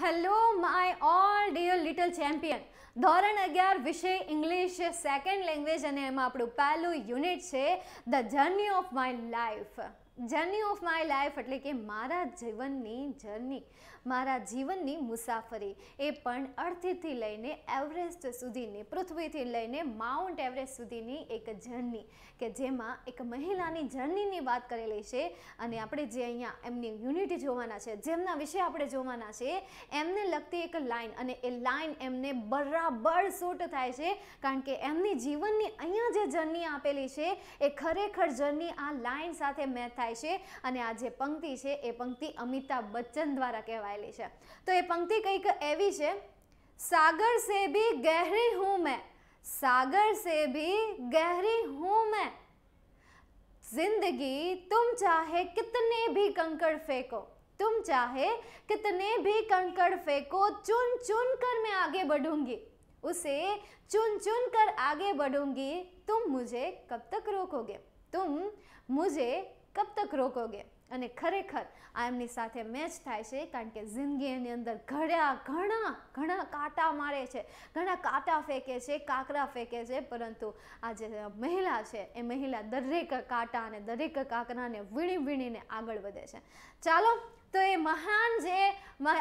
Hello my all dear little champion ધોરણ અગિયાર વિષય ઇંગ્લિશ સેકન્ડ લેંગ્વેજ અને એમાં આપણું પહેલું યુનિટ છે the journey of my life journey of my life એટલે કે મારા જીવનની જર્ની મારા જીવનની મુસાફરી એ પણ અર્થીથી લઈને એવરેસ્ટ સુધીની પૃથ્વીથી લઈને માઉન્ટ એવરેસ્ટ સુધીની એક જર્ની કે જેમાં એક મહિલાની જર્નીની વાત કરેલી છે અને આપણે જે અહીંયા એમની યુનિટી જોવાના છે જેમના વિશે આપણે જોવાના છે એમને લગતી એક લાઇન અને એ લાઇન એમને બરાબર સૂટ થાય છે કારણ કે એમની જીવનની અહીંયા જે જર્ની આપેલી છે એ ખરેખર જર્ની આ લાઇન સાથે મેચ થાય છે અને આ જે પંક્તિ છે એ પંક્તિ અમિતાભ બચ્ચન દ્વારા કહેવાય વપરાયેલી છે તો એ પંક્તિ કંઈક એવી से સાગર સે ભી ગહેરી હું મેં સાગર સે ભી ગહેરી હું મેં जिंदगी तुम चाहे कितने भी कंकड़ फेंको तुम चाहे कितने भी कंकड़ फेंको चुन चुन कर मैं आगे बढ़ूंगी उसे चुन चुन कर आगे बढ़ूंगी तुम मुझे कब तक रोकोगे तुम मुझे कब तक रोकोगे અને ખરેખર આ એમની સાથે મેચ થાય છે કારણ કે જિંદગી એની અંદર ઘડ્યા ઘણા ઘણા કાંટા મારે છે ઘણા કાંટા ફેંકે છે કાંકરા ફેંકે છે પરંતુ આ જે મહિલા છે એ મહિલા દરેક કાંટા અને દરેક કાંકરાને વીણી વીણીને આગળ વધે છે ચાલો તો એ મહાન જે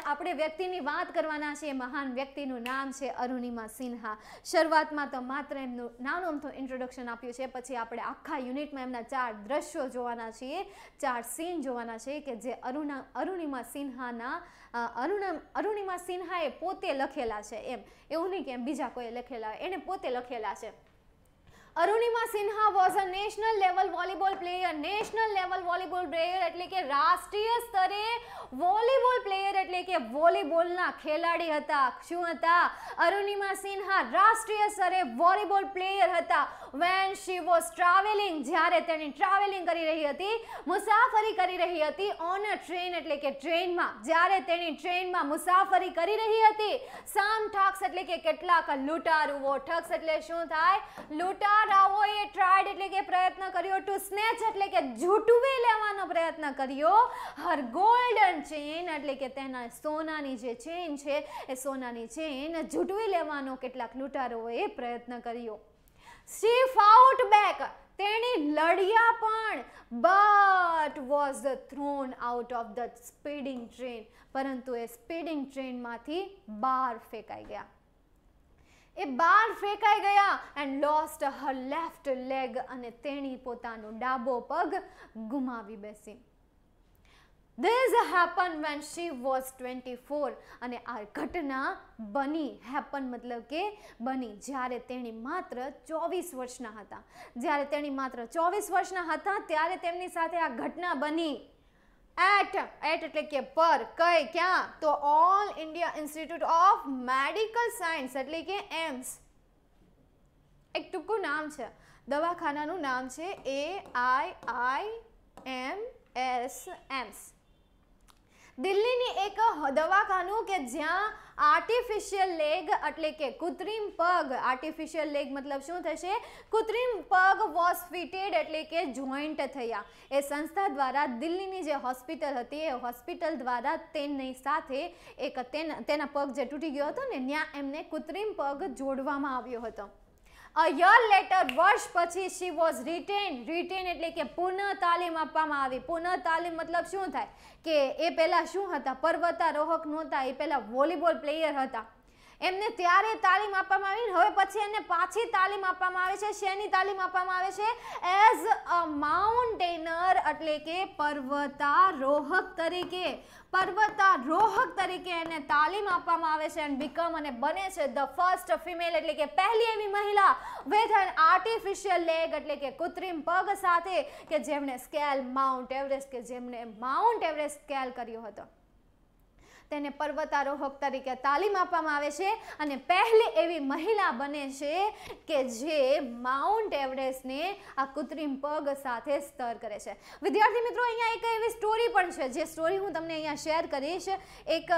આપણે વ્યક્તિની વાત કરવાના છે એ મહાન વ્યક્તિનું નામ છે અરુણીમા સિન્હા શરૂઆતમાં તો માત્ર એમનું નામનું આમ તો ઇન્ટ્રોડક્શન આપ્યું છે પછી આપણે આખા યુનિટમાં એના ચાર દ્રશ્યો જોવાના છે ચાર સીન જોવાના છે કે જે અરુણા અરુણીમા સિન્હાના અરુણ અરુણીમા સિન્હાએ પોતે લખેલા છે એમ એવું નહી કે એમ બીજા કોઈએ લખેલા એને પોતે લખેલા છે Arunima Sinha was a national level volleyball player national level volleyball player એટલે કે રાષ્ટ્રીય સ્તરે વોલીબોલ પ્લેયર એટલે કે વોલીબોલ ના ખેલાડી હતા શું હતા અરુणिमा सिन्हा રાષ્ટ્રીય સ્તરે વોલીબોલ પ્લેયર હતા વેન શી વોઝ ટ્રાવેલિંગ જ્યારે તેણે ટ્રાવેલિંગ કરી રહી હતી મુસાફરી કરી રહી હતી ઓન અ ટ્રેન એટલે કે ટ્રેનમાં જ્યારે તેણી ટ્રેનમાં મુસાફરી કરી રહી હતી સામ ઠાક્સ એટલે કે કેટલાક લૂંટારુઓ ઠક્સ એટલે શું થાય લૂંટારાઓએ ટ્રાઇડ એટલે કે પ્રયત્ન કર્યો ટુ સ્નેચ એટલે કે ઝૂંટવી લેવાનો પ્રયત્ન કર્યો હર ગોલ્ડન ચેન એટલે કે તેના સોનાની જે ચેન છે એ સોનાની ચેન ઝૂંટવી લેવાનો કેટલાક લૂંટારોએ પ્રયત્ન કર્યો શી ફાઉટ બેક તેણી લડ્યા પણ but was the thrown out of the speeding train પરંતુ એ સ્પીડિંગ ટ્રેનમાંથી બહાર ફેંકાઈ ગયા એ બહાર ફેંકાઈ ગયા and lost her left leg અને તેણી પોતાનો ડાબો પગ ગુમાવી બેસી there's a happened when she was 24 ane aa ghatna bani happen મતલબ કે બની જારે તેણી માત્ર 24 વર્ષના હતા જારે તેણી માત્ર 24 વર્ષના હતા ત્યારે તેમની સાથે આ ઘટના બની એટ એટ એટલે કે પર કઈ ક્યાં તો all India institute of medical science એટલે કે એમ્સ એક ટુકુ નામ છે દવાખાનાનું નામ છે A I I M S M દિલ્હીની એક હોદવાખાનો કે જ્યાં આર્ટિફિશિયલ લેગ એટલે કે કૃત્રિમ પગ આર્ટિફિશિયલ લેગ મતલબ શું થશે કૃત્રિમ પગ વોઝ ફીટેડ એટલે કે જોઈન્ટ થયા એ સંસ્થા દ્વારા દિલ્હીની જે હોસ્પિટલ હતી એ હોસ્પિટલ દ્વારા તેની સાથે એક તેના પગ જે તૂટી ગયો હતો ને ત્યાં એમને કૃત્રિમ પગ જોડવામાં આવ્યો હતો અ યોર લેટર વર્ષ પછી शी वाज रिटेन रिटेन એટલે કે પુનતાલીમ આપવા માં આવી પુનતાલીમ મતલબ શું થાય કે એ પહેલા શું હતા પર્વતારોહક નહોતા એ પહેલા વોલીબોલ પ્લેયર હતા એમને ત્યારે તાલીમ આપવામાં આવી અને હવે પછી એને પાછી તાલીમ આપવામાં આવે છે શેની તાલીમ આપવામાં આવે છે એઝ અ માઉન્ટેનર એટલે કે પર્વતારોહક તરીકે પર્વતારોહક તરીકે એને તાલીમ આપવામાં આવે છે એન્ડ બીકમ અને બને છે ધ ફર્સ્ટ ફીમેલ એટલે કે પહેલી એવી મહિલા વેધર આર્ટિફિશિયલ લેગ એટલે કે કૃત્રિમ પગ સાથે કે જેમને સ્કેલ માઉન્ટ એવરેસ્ટ કે જેમને માઉન્ટ એવરેસ્ટ સ્કેલ કર્યો હતો તેને પર્વતારોહક તરીકે તાલીમ આપવામાં આવે છે અને પહેલી એવી મહિલા બને છે કે જે માઉન્ટ એવરેસ્ટને આ કૃત્રિમ પગ સાથે સ્તર કરે છે વિદ્યાર્થી મિત્રો અહીંયા એક એવી સ્ટોરી પણ છે જે સ્ટોરી હું તમને અહીંયા શેર કરીશ એક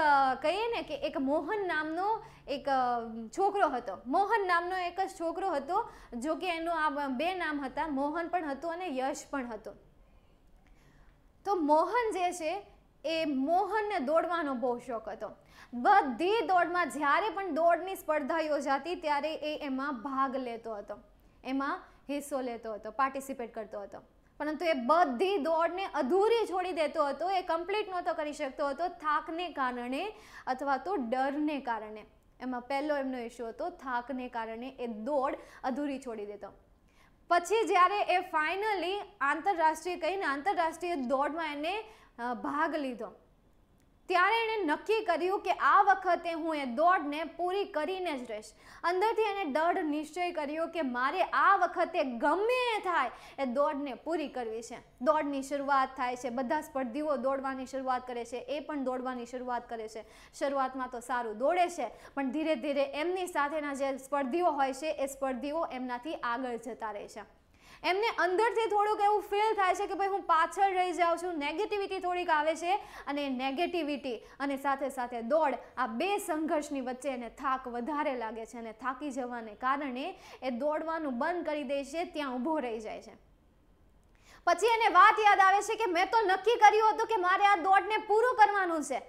કહીએ ને કે એક મોહન નામનો એક છોકરો હતો મોહન નામનો એક જ છોકરો હતો જો કે એનું આ બે નામ હતા મોહન પણ હતું અને યશ પણ હતું તો મોહન જે છે એ મોહન દોડવાનું બહુ શોખ હતો બધી દોડમાં જ્યારે પણ દોડની સ્પર્ધા યોજાતી ત્યારે એ એમાં ભાગ લેતો હતો એમાં હિસ્સો લેતો હતો પાર્ટિસિપેટ કરતો હતો પરંતુ એ બધી દોડને અધૂરી છોડી દેતો હતો એ કમ્પલીટ નહોતો કરી શકતો હતો થાકને કારણે અથવા તો ડરને કારણે એમાં પહેલો એનું એશ્યો હતો થાકને કારણે એ દોડ અધૂરી છોડી દેતો પછી જ્યારે એ ફાઇનલી આંતરરાષ્ટ્રીય કઈના આંતરરાષ્ટ્રીય દોડમાં એને ભાગ લીધો ત્યારે એને નક્કી કરીયો કે આ વખતે હું એ દોડને પૂરી કરીને જ રેશ અંદરથી એને દળ નિશ્ચય કરીયો કે મારે આ વખતે ગમે થાય એ દોડને પૂરી કરવી છે દોડની શરૂઆત થાય છે બધા સ્પર્ધીઓ દોડવાની શરૂઆત કરે છે એ પણ દોડવાની શરૂઆત કરે છે શરૂઆતમાં તો સારું દોડે છે પણ ધીરે ધીરે એમની સાથેના જેલ સ્પર્ધીઓ હોય છે એ સ્પર્ધીઓ એમનાથી આગળ જતા રહે છે એમને અંદરથી થોડો કેવો ફીલ થાય છે કે ભઈ હું પાછળ રહી જાવ છું નેગેટિવિટી થોડીક આવે છે અને નેગેટિવિટી અને સાથે સાથે દોડ આ બે સંઘર્ષની વચ્ચે એને થાક વધારે લાગે છે અને થાકી જવાને કારણે એ દોડવાનું બંધ કરી દે છે ત્યાં ઊભો રહી જાય છે પછી એને વાત યાદ આવે છે કે મેં તો નક્કી કર્યું હતું કે મારે આ દોડને પૂરો કરવાનો છે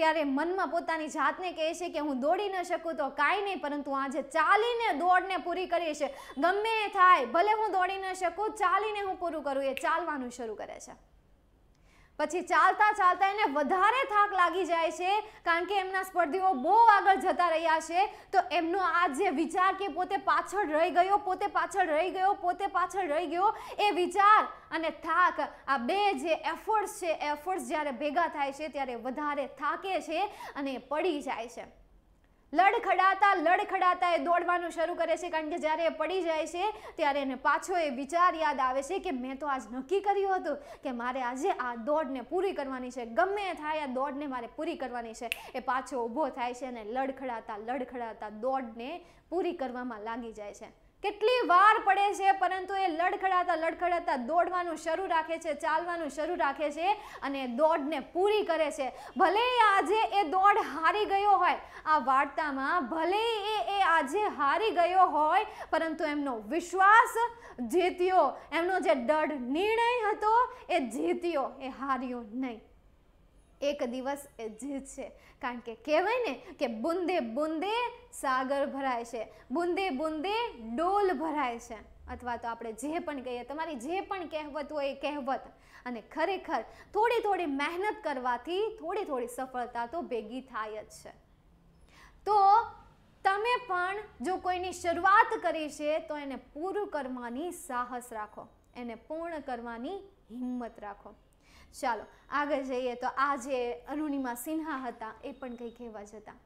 ત્યારે મનમાં પોતાની જાતને કહે છે કે હું દોડી ન શકું તો કાઈ નહી પરંતુ આજે ચાલીને દોડને પૂરી કરી છે ગમમે થાય ભલે હું દોડી ન શકું ચાલીને હું પૂરૂ करू એ ચાલવાનું શરૂ કરે છે પછી ચાલતા ચાલતા એને વધારે થાક લાગી જાય છે કારણ કે એમના સ્પર્ધિઓ બહુ આગળ જતો રહ્યા છે તો એમનો આ જે વિચાર કે પોતે પાછળ રહી ગયો પોતે પાછળ રહી ગયો પોતે પાછળ રહી ગયો એ વિચાર અને થાક આ બે જે એફર્ટસ છે એફર્ટસ જ્યારે ભેગા થાય છે ત્યારે વધારે થાકે છે અને પડી જાય છે લડખડાતા લડખડાતા એ દોડવાનું શરૂ કરે છે કારણ કે જ્યારે એ પડી જાય છે ત્યારે એને પાછો એ વિચાર યાદ આવે છે કે મેં તો આજ નક્કી કર્યું હતું કે મારે આજે આ દોડને પૂરી કરવાની છે ગમે થાય આ દોડને મારે પૂરી કરવાની છે એ પાછો ઊભો થાય છે અને લડખડાતા લડખડાતા દોડને પૂરી કરવામાં લાગી જાય છે કેટલી વાર પડે છે પરંતુ એ લડખડતા લડખડતા દોડવાનું શરૂ રાખે છે ચાલવાનું શરૂ રાખે છે અને દોડને પૂરી કરે છે ભલે આજે એ દોડ હારી ગયો હોય આ વાર્તામાં ભલે એ એ આજે હારી ગયો હોય પરંતુ એમનો વિશ્વાસ જીત્યો એમનો જે ડડ નિર્ણય હતો એ જીત્યો એ હાર્યો નહીં એક દિવસ એ જે છે કારણ કે કહેવાય ને કે બુંદે બુંદે સાગર ભરાય છે બુંદે બુંદે ડોલ ભરાય છે અથવા તો આપણે જે પણ કહીએ તમારી જે પણ કહેવત હોય એ કહેવત અને ખરેખર થોડી થોડી મહેનત કરવાથી થોડી થોડી સફળતા તો ભેગી થાય જ છે તો તમે પણ જો કોઈની શરૂઆત કરી છે તો એને પૂરું કરવાની સાહસ રાખો એને પૂર્ણ કરવાની હિંમત રાખો ચાલો આગળ જઈએ તો આ જે અરુણિમા સિન્હા હતા એ પણ કંઈક એવા જ હતા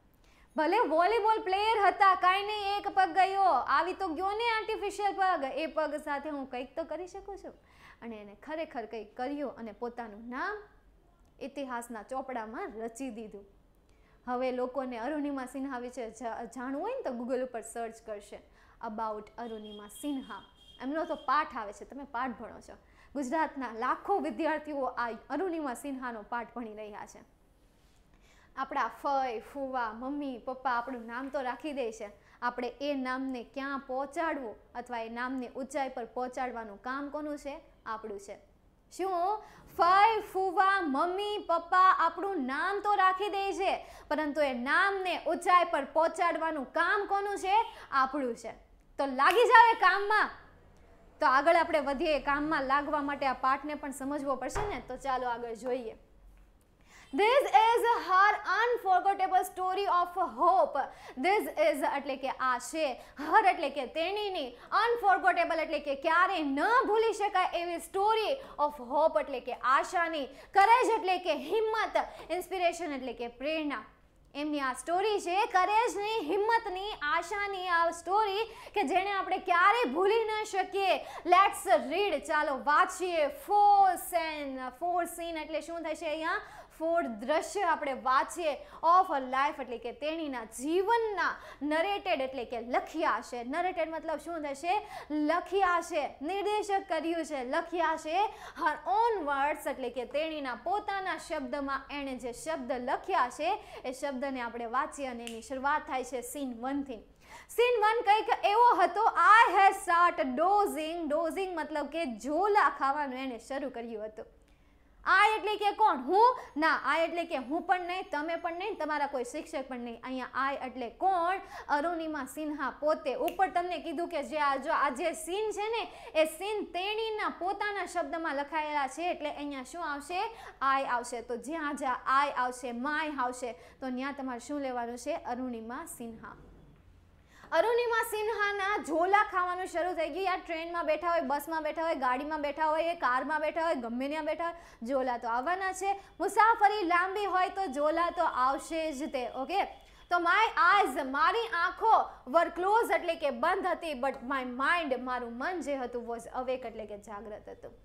ભલે વોલીબોલ પ્લેયર હતા કાંઈ નહીં એક પગ ગયો આવી તો ગયો ને આર્ટિફિશિયલ પગ એ પગ સાથે હું કંઈક તો કરી શકું છું અને એને ખરેખર કંઈક કર્યું અને પોતાનું નામ ઇતિહાસના ચોપડામાં રચી દીધું હવે લોકોને અરુણિમા સિન્હા વિશે જાણવું હોય ને તો ગૂગલ ઉપર સર્ચ કરશે અબાઉટ અરુણિમા સિન્હા એમનો તો પાઠ આવે છે તમે પાઠ ભણો છો ગુજરાતના લાખો વિદ્યાર્થીઓ આ અરુણિમા સિન્હાનો પાઠ ભણી રહ્યા છે આપણા ફય ફુવા મમ્મી પપ્પા આપણું નામ તો રાખી દે છે આપણે એ નામને ક્યાં પહોંચાડવું અથવા એ નામને ઊંચાઈ પર પહોંચાડવાનું કામ કોનું છે આપણું છે શું ફય ફૂવા મમ્મી પપ્પા આપણું નામ તો રાખી દે છે પરંતુ એ નામને ઊંચાઈ પર પહોંચાડવાનું કામ કોનું છે આપણું છે તો લાગી જાવ એ કામમાં તો આગળ આપણે વધીએ કામમાં લાગવા માટે આ પાઠને પણ સમજવો પડશે ને તો ચાલો આગળ જોઈએ This is her unforgettable story of hope. This is એટલે કે આ છે હર એટલે કે તેણીની unforgettable એટલે કે ક્યારે ન ભૂલી શકાય એવી સ્ટોરી ઓફ હોપ એટલે કે આશાની કરેજ એટલે કે હિંમત ઇન્સ્પિરેશન એટલે કે પ્રેરણા एमन्या स्टोरी छे करेज नी हिम्मत नी आशा नी आ स्टोरी के जेणे આપણે ક્યારે ભૂલી ન શકીએ લેટ્સ રીડ ચાલો વાંચીએ ફોર સેન ફોર સેન એટલે શું થશે અહીંયા ફોર દ્રશ્ય આપણે વાંચીએ ઓફ અ લાઈફ એટલે કે તેણીના જીવનના નરેટેડ એટલે કે લખ્યા છે નરેટેડ મતલબ શું થશે લખ્યા છે નિર્દેશક કર્યું છે લખ્યા છે હર ઓન વર્ડ્સ એટલે કે તેણીના પોતાના શબ્દમાં એણે જે શબ્દ લખ્યા છે એ શબ્દને આપણે વાંચીએ અને એની શરૂઆત થાય છે સીન વનથી સીન વન કંઈક એવો હતો આઈ હે સાટ ડોઝિંગ ડોઝિંગ મતલબ કે ઝોલા ખાવાનું એણે શરૂ કર્યું હતું आई એટલે કે કોણ હું ના આ એટલે કે હું પણ નઈ તમે પણ નઈ તમારો કોઈ શિક્ષક પણ નઈ અહીંયા આ એટલે કોણ અરુણીમા シン હા પોતે ઉપર તમે કીધું કે જે આ જો આ જે син છે ને એ син તેણીના પોતાના શબ્દમાં લખાયેલા છે એટલે અહીંયા શું આવશે આ આવશે તો જ્યાં જ્યાં આ આવશે માય આવશે તો ન્યા તમાર શું લેવાનું છે અરુણીમા シン હા અરુણિમા સિન્હાના ઝોલા ખાવાનું શરૂ થઈ ગયું યાર ટ્રેનમાં બેઠા હોય બસમાં બેઠા હોય ગાડીમાં બેઠા હોય કારમાં બેઠા હોય ગમે ત્યાં બેઠા હોય ઝોલા તો આવવાના છે મુસાફરી લાંબી હોય તો ઝોલા તો આવશે જ તે ઓકે તો માય આઝ મારી આંખો વર ક્લોઝ એટલે કે બંધ હતી બટ માય માઇન્ડ મારું મન જે હતું વોઝ અવેક એટલે કે જાગ્રત હતું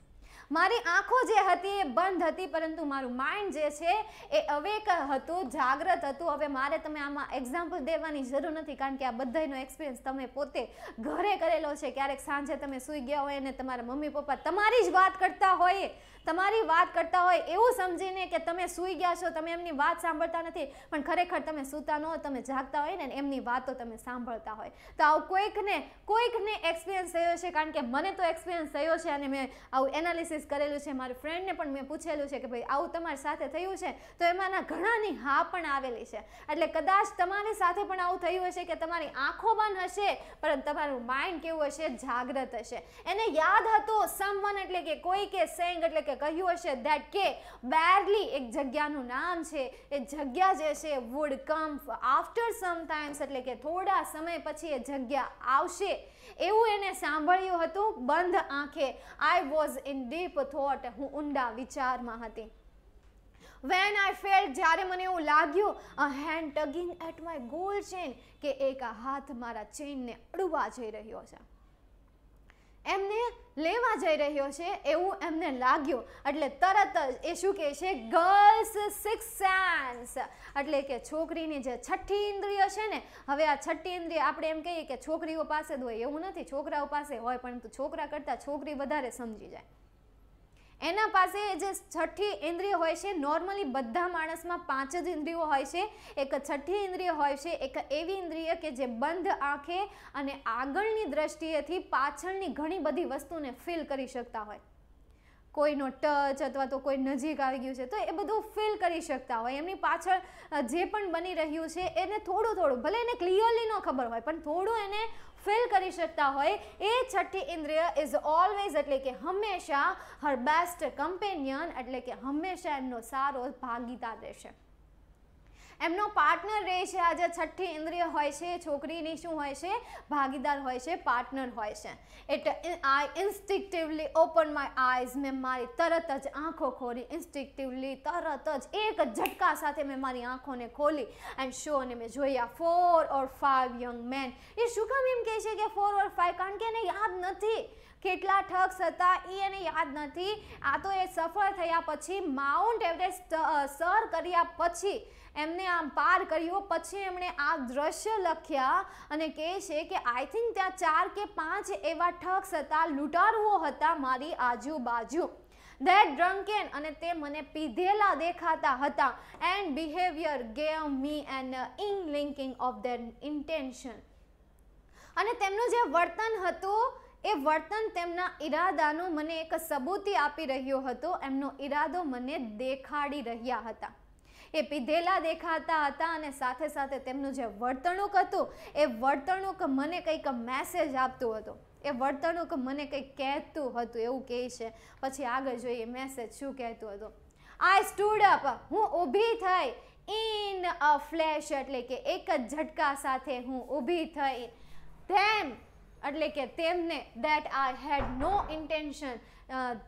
મારી આંખો જે હતી એ બંધ હતી પરંતુ મારું માઇન્ડ જે છે એ અવેક હતું જાગ્રત હતું હવે મારે તમને આમાં એક્ઝામ્પલ દેવાની જરૂર નથી કારણ કે આ બધાયનો એક્સપિરિયન્સ તમે પોતે ઘરે કરેલો છે ક્યારેક સાંજે તમે સૂઈ ગયા હોય અને તમારા મમ્મી પપ્પા તમારી જ વાત કરતા હોય એ તમારી વાત કરતા હોય એવું સમજીને કે તમે સૂઈ ગયા છો તમે એમની વાત સાંભળતા નથી પણ ખરેખર તમે સૂતા નહો છો તમે જાગતા હોઈને એમની વાત તો તમે સાંભળતા હોય તો આવ કોઈકને કોઈકને એક્સપિરિયન્સ થયો છે કારણ કે મને તો એક્સપિરિયન્સ થયો છે અને મે આવ એના એનાલિસિસ કરેલું છે મારા ફ્રેન્ડને પણ મેં પૂછેલું છે કે ભાઈ આવું તમારી સાથે થયું છે તો એમાંના ઘણાની હા પણ આવેલી છે એટલે કદાચ તમારી સાથે પણ આવું થયું હશે કે તમારી આંખો બંધ હશે પણ તમારું માઇન્ડ કેવું હશે જાગ્રત હશે એને યાદ હતું સમવન એટલે કે કોઈ કે સેંગ એટલે કે કહ્યું હશે દેટ કે બેરલી એક જગ્યાનું નામ છે એ જગ્યા જે છે would come after some times એટલે કે થોડા સમય પછી એ જગ્યા આવશે એવું એને સાંભળ્યું હતું બંધ આંખે I was in deep thought હું ઊંડા વિચારમાં હતી વેન આઈ ફેલ જ્યારે મને એવું લાગ્યું આ hand tugging at my gold chain કે એક આ હાથ મારા ચેનને અડવા જઈ રહ્યો છે એમને લેવા જઈ રહ્યો છે એવું એમને લાગ્યું એટલે તરત જ એ શું કહે છે ગર્લ્સ સિક્સ સેન્સ એટલે કે છોકરીની જે છઠ્ઠી ઇન્દ્રિય છે ને હવે આ છઠ્ઠી ઇન્દ્રિય આપણે એમ કહીએ કે છોકરીઓ પાસે જ હોય એવું નથી છોકરાઓ પાસે હોય પરંતુ છોકરા કરતાં છોકરી વધારે સમજી જાય એના પાસે જે છઠ્ઠી ઇન્દ્રિય હોય છે નોર્મલી બધા માણસમાં પાંચ જ ઇન્દ્રિયો હોય છે એક છઠ્ઠી ઇન્દ્રિય હોય છે એક એવી ઇન્દ્રિય કે જે બંધ આંખે અને આગળની દ્રષ્ટિએથી પાછળની ઘણી બધી વસ્તુને ફીલ કરી શકતા હોય કોઈનો ટચ અથવા તો કોઈ નજીક આવી ગયું છે તો એ બધું ફીલ કરી શકતા હોય એમની પાછળ જે પણ બની રહ્યું છે એને થોડું થોડું ભલે એને ક્લિયરલી ન ખબર હોય પણ થોડું એને ફીલ કરી શકતા હોય એ છઠ્ઠી ઇન્દ્રિય ઇઝ ઓલવેઝ એટલે કે હંમેશા હર બેસ્ટ કમ્પેનિયન એટલે કે હંમેશા એમનો સારો ભાગીદાર રહેશે એમનો પાર્ટનર રહે છે આ જે છઠ્ઠી ઇન્દ્રિય હોય છે છોકરીની શું હોય છે ભાગીદાર હોય છે પાર્ટનર હોય છે એટલે I instinctively open my eyes મેં મારી તરત જ આંખો ખોલી ઇન્સ્ટિક્ટિવલી તરત જ એક ઝટકા સાથે મેં મારી આંખોને ખોલી એન્ડ શો અને મેં જોયા four or five young men એ શું કામ એમ કહે છે કે ફોર ઓર ફાઈવ કારણ કે એને યાદ નથી કેટલા ઠગ્સ હતા એ એને યાદ નથી આ તો એ સફળ થયા પછી માઉન્ટ એવરેસ્ટ સર કર્યા પછી એમને આમ પાર કર્યો પછી એમણે આ દ્રશ્ય લખ્યા અને કહે છે કે આઈ થિંક ત્યાં ચાર કે પાંચ એવા ઠગ્સ હતા લૂંટારુઓ હતા મારી આજુબાજુ ધેટ ડ્રંકેન અને તે મને પીધેલા દેખાતા હતા and behaviour gave me an inkling of their intention અને તેમનું જે વર્તન હતું એ વર્તન તેમના ઈરાદાનો મને એક સબૂતી આપી રહ્યો હતો એમનો ઈરાદો મને દેખાડી રહ્યા હતા એ પિધેલા દેખાતા હતા અને સાથે સાથે તેમનો જે વર્તણુક હતો એ વર્તણુક મને કઈક મેસેજ આપતો હતો એ વર્તણુક મને કઈ કહેતું હતું એવું કહી છે પછી આગળ જોઈએ મેસેજ શું કહેતો હતો આ સ્ટુડ અપ હું ઊભી થઈ ઇન અ ફ્લેશ એટલે કે એક જ ઝટકા સાથે હું ઊભી થઈ ધેમ એટલે કે તેમને that I had no intention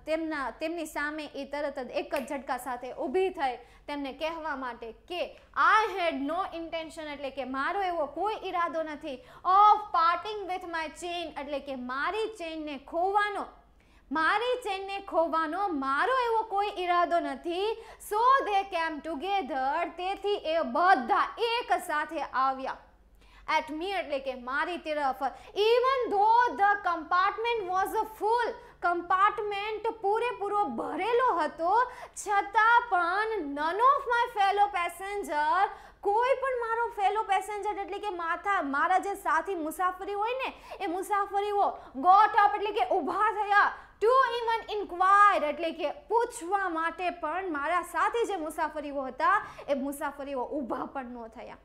તેમના તેમની સામે એ તરત જ એક જ ઝટકા સાથે ઊભી થઈ તેમને કહેવા માટે કે આઈ હેડ નો ઇન્ટેન્શન એટલે કે મારો એવો કોઈ ઈરાદો નથી of parting with my chain એટલે કે મારી ચેનને ખોવાનો મારી ચેનને ખોવાનો મારો એવો કોઈ ઈરાદો નથી સો દે કેમ ટુગેધર તેથી એ બધા એક સાથે આવ્યા एट मी એટલે કે મારી તરફ even though the compartment was a full compartment પૂરે પૂરો ભરેલો હતો છતાં પણ none of my fellow passenger કોઈ પણ મારો ફેલો પેસેન્જર એટલે કે માથા મારા જે સાથી મુસાફરી હોય ને એ મુસાફરીઓ got up એટલે કે ઊભા થયા two even inquired એટલે કે પૂછવા માટે પણ મારા સાથી જે મુસાફરીઓ હતા એ મુસાફરીઓ ઊભા પણ ન થયા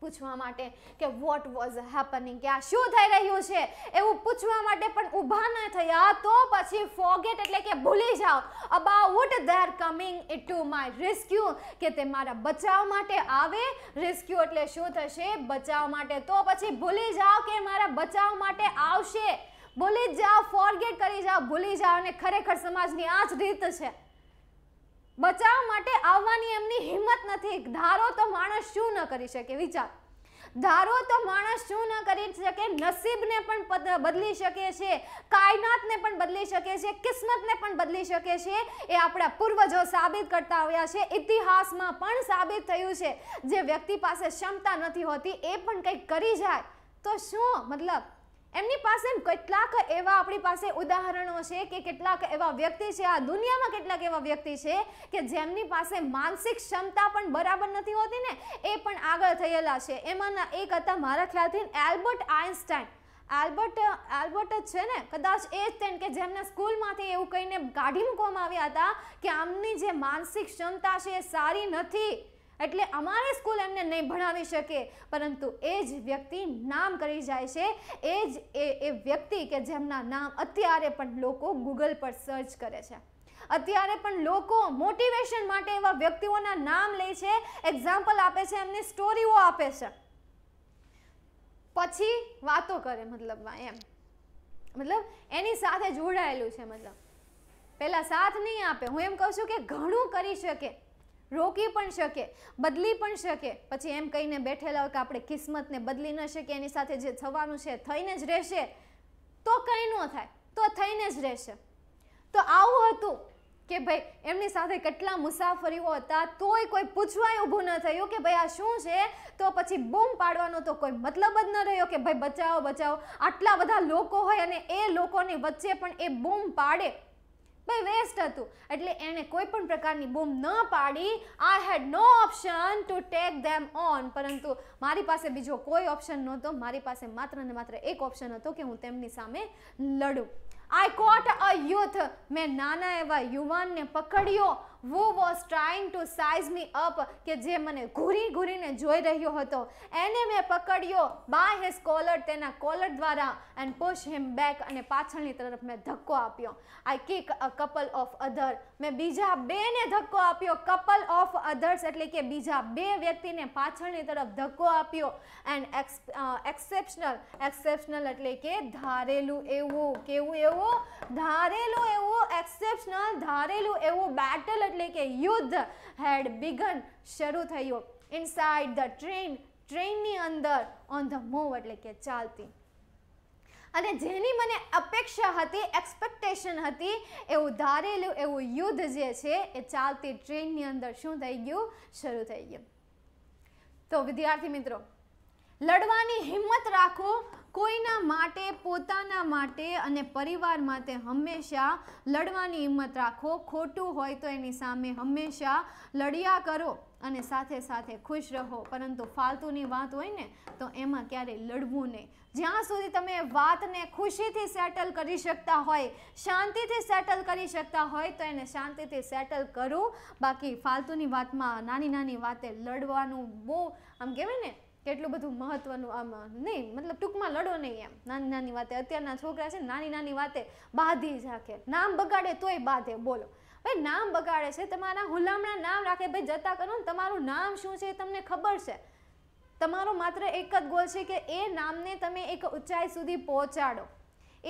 પૂછવા માટે કે વોટ વોઝ હેપનિંગ કે શું થઈ રહ્યું છે એવું પૂછવા માટે પણ ઊભા ન થયા તો પછી ફોરગેટ એટલે કે ભૂલી જાઓ about Who the dar coming to my rescue કે તે મારા બચાવ માટે આવે rescue એટલે શું થશે બચાવ માટે તો પછી ભૂલી જાઓ કે મારા બચાવ માટે આવશે ભૂલી જાઓ ફોરગેટ કરી જા ભૂલી જાઓ ને ખરેખર સમાજની આ જ રીત છે બચાવ માટે આવવાની એમની હિંમત નથી ધારો તો માણસ શું ન કરી શકે વિચાર ધારો તો માણસ શું ન કરી શકે નસીબને પણ બદલી શકે છે કાયનાતને પણ બદલી શકે છે કિસ્મતને પણ બદલી શકે છે એ આપણા પૂર્વજો સાબિત કરતા આવ્યા છે ઇતિહાસમાં પણ સાબિત થયું છે જે વ્યક્તિ પાસે ક્ષમતા નથી હોતી એ પણ કંઈ કરી જાય તો શું મતલબ એમની પાસે એમ કેટલાક એવા આપણી પાસે ઉદાહરણો છે કે કેટલાક એવા વ્યક્તિ છે આ દુનિયામાં કેટલા કેવા વ્યક્તિ છે કે જેમની પાસે માનસિક ક્ષમતા પણ બરાબર નથી હોતી ને એ પણ આગળ થયેલા છે એમાંના એક હતા મારા ખ્યાલથી આલ્બર્ટ આઈન્સ્ટાઈન આલ્બર્ટ આલ્બર્ટ છે ને કદાચ એ જ તેમ કે જેમને સ્કૂલમાંથી એવું કઈને કાઢી મૂકવામાં આવ્યા હતા કે આમની જે માનસિક ક્ષમતા છે એ સારી નથી એટલે અમારે સ્કૂલ એમને ન ભણાવી શકે પરંતુ એ જ વ્યક્તિ નામ કરી જાય છે એ જ એ એ વ્યક્તિ કે જેમના નામ અત્યારે પણ લોકો Google પર સર્ચ કરે છે અત્યારે પણ લોકો મોટિવેશન માટે એવા વ્યક્તિઓના નામ લે છે એક્ઝામ્પલ આપે છે એમની સ્ટોરીઓ આપે છે પછી વાતો કરે મતલબ એમ મતલબ એની સાથે જોડાયેલું છે મતલબ પહેલા સાથ નહી આપે હું એમ કહું છું કે ઘણું કરી શકે રોકી પણ શકે બદલી પણ શકે પછી એમ કઈને બેઠેલા કે આપડે કિસ્મત ને બદલી ન શકે એની સાથે જે થવાનું છે થઈને જ રહેશે તો કઈ ન થાય તો થઈને જ રહેશે તો આવું હતું કે ભઈ એમની સાથે કેટલા મુસાફરી હોતા તોય કોઈ પૂછવાય ઉભો ન થયો કે ભઈ આ શું છે તો પછી બૂમ પાડવાનો તો કોઈ મતલબ જ ન રહ્યો કે ભઈ બચાવો બચાવો આટલા બધા લોકો હોય અને એ લોકોની વચ્ચે પણ એ બૂમ પાડે ભાઈ વેસ્ટ હતું એટલે એણે કોઈ પણ પ્રકારની બોમ્બ ન પાડી I had no option to take them on પરંતુ મારી પાસે બીજો કોઈ ઓપ્શન નહોતો મારી પાસે માત્ર ને માત્ર એક ઓપ્શન હતો કે હું તેમની સામે લડું આઈ કોટ અ યુથ મેં નાના એવા યુવાનને પકડ્યો who was trying to size me up કે જે મને ઘુરી ઘુરીને જોઈ રહ્યો હતો એને મે પકડ્યો બાય હિસ કોલર તેના કોલર દ્વારા એન્ડ પુશ हिम બેક અને પાછળની તરફ મે ધક્કો આપ્યો આ kick a couple of other મે બીજા બે ને ધક્કો આપ્યો કપલ ઓફ અધર્સ એટલે કે બીજા બે વ્યક્તિને પાછળની તરફ ધક્કો આપ્યો એન્ડ એક્સેપ્શનલ એક્સેપ્શનલ એટલે કે ધારેલું એવું કેવું એવું ધારેલું એવું એક્સેપ્શનલ ધારેલું એવું બેટલ એટલે કે યુદ્ધ હેડ બિગન શરૂ થઈ ગયું ઇનસાઇડ ધ ટ્રેન ટ્રેન ની અંદર ઓન ધ મૂવ એટલે કે ચાલતી અને જેની મને અપેક્ષા હતી એક્સપેક્ટેશન હતી એ ઉધારેલું એવું યુદ્ધ જે છે એ ચાલતી ટ્રેન ની અંદર શું થઈ ગયું શરૂ થઈ ગયું તો વિદ્યાર્થી મિત્રો લડવાની હિંમત રાખો કોઈ ના માટે પોતાના માટે અને પરિવાર માટે હંમેશા લડવાની હિંમત રાખો ખોટું હોય તો એની સામે હંમેશા લડ્યા કરો અને સાથે સાથે ખુશ રહો પરંતુ ફालतૂની વાત હોય ને તો એમાં ક્યારે લડવું ન એ જ્યાં સુધી તમે વાતને ખુશીથી સેટલ કરી શકતા હોય શાંતિથી સેટલ કરી શકતા હોય તો એને શાંતિથી સેટલ કરો બાકી ફालतૂની વાતમાં નાની નાની વાતે લડવાનું બુ આમ કહેવાય ને કેટલું બધું મહત્વનું આમ નહીં મતલબ ટૂંકમાં લડો નહીં એમ નાની નાની વાતે અત્યારના છોકરા છે નાની નાની વાતે બાંધી રાખે નામ બગાડે તોય બાંધે બોલો ભાઈ નામ બગાડે છે તમારા હુલામણા નામ રાખે ભાઈ જતા કરો ને તમારું નામ શું છે તમને ખબર છે તમારો માત્ર એક જ ગોલ છે કે એ નામને તમે એક ઊંચાઈ સુધી પહોંચાડો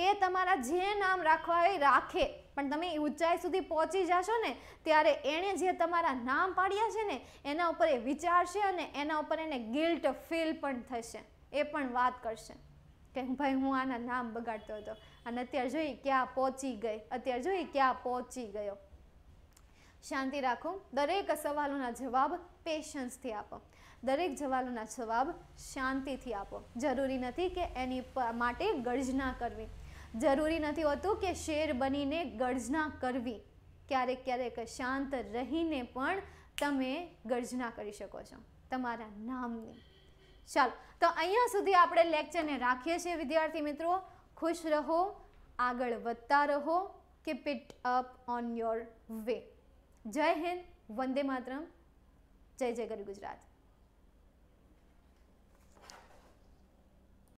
એ તમારા જે નામ રાખવા એ રાખે પણ તમે ઊંચાઈ સુધી પહોંચી જશો ને ત્યારે એણે જે તમારા નામ પાડ્યા છે ને એના ઉપર એ વિચારશે અને એના ઉપર એને ગિલ્ટ ફીલ પણ થશે એ પણ વાત કરશે કે ભાઈ હું આના નામ બગાડતો હતો અને અત્યારે જોઈ ક્યાં પહોંચી ગઈ અત્યારે જોઈ ક્યાં પહોંચી ગયો શાંતિ રાખો દરેક સવાલોના જવાબ પેશન્સથી આપો દરેક સવાલોના જવાબ શાંતિથી આપો જરૂરી નથી કે એની માટે ગર્જના કરવી જરૂરી નથી હોતું કે શેર બનીને ગર્જના કરવી ક્યારેક ક્યારેક શાંત રહીને પણ તમે ગર્જના કરી શકો છો તમારા નામની ચાલો તો અહીંયા સુધી આપણે લેક્ચરને રાખીએ છીએ વિદ્યાર્થી મિત્રો ખુશ રહો આગળ વધતા રહો કે pit up on your way જય હિન્દ વંદે માતરમ જય જય ગરી ગુજરાત